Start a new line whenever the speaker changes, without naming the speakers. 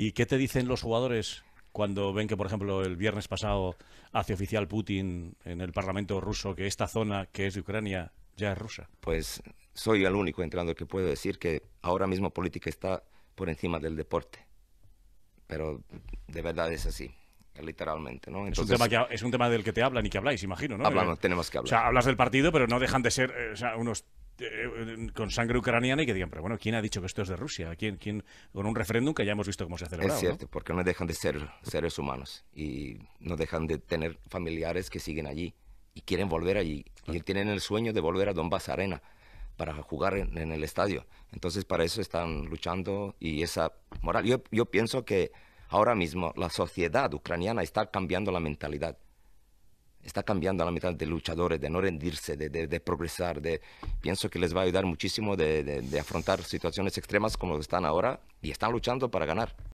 ¿Y qué te dicen los jugadores cuando ven que, por ejemplo, el viernes pasado hace oficial Putin en el Parlamento ruso que esta zona, que es de Ucrania, ya es rusa?
Pues soy el único entrando que puedo decir que ahora mismo política está por encima del deporte. Pero de verdad es así literalmente. ¿no? es, un tema del que te hablan y que habláis, imagino, ¿no? Hablamos, eh, tenemos que hablar. O sea,
hablas del partido, pero no dejan de ser eh, unos eh, con sangre ucraniana y que digan, pero bueno, ¿quién ha dicho que esto es de Rusia? ¿Quién, quién, con un referéndum que ya hemos visto cómo se ha celebrado. Es cierto,
porque no dejan de ser seres humanos y no dejan de tener familiares que siguen allí y quieren volver allí y tienen el sueño de volver a Donbass Arena para jugar en, el estadio. Entonces para eso están luchando y esa moral. Yo, yo pienso que ahora mismo la sociedad ucraniana está cambiando la mentalidad está cambiando a la mitad de luchadores, de no rendirse, de, progresar. De, pienso que les va a ayudar muchísimo de, de afrontar situaciones extremas como están ahora y están luchando para ganar.